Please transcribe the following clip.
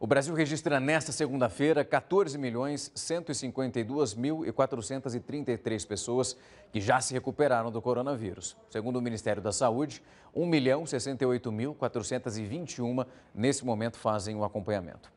O Brasil registra nesta segunda-feira 14 milhões 152 mil e 433 pessoas que já se recuperaram do coronavírus. Segundo o Ministério da Saúde, 1 milhão 68 mil 421 nesse momento fazem o acompanhamento.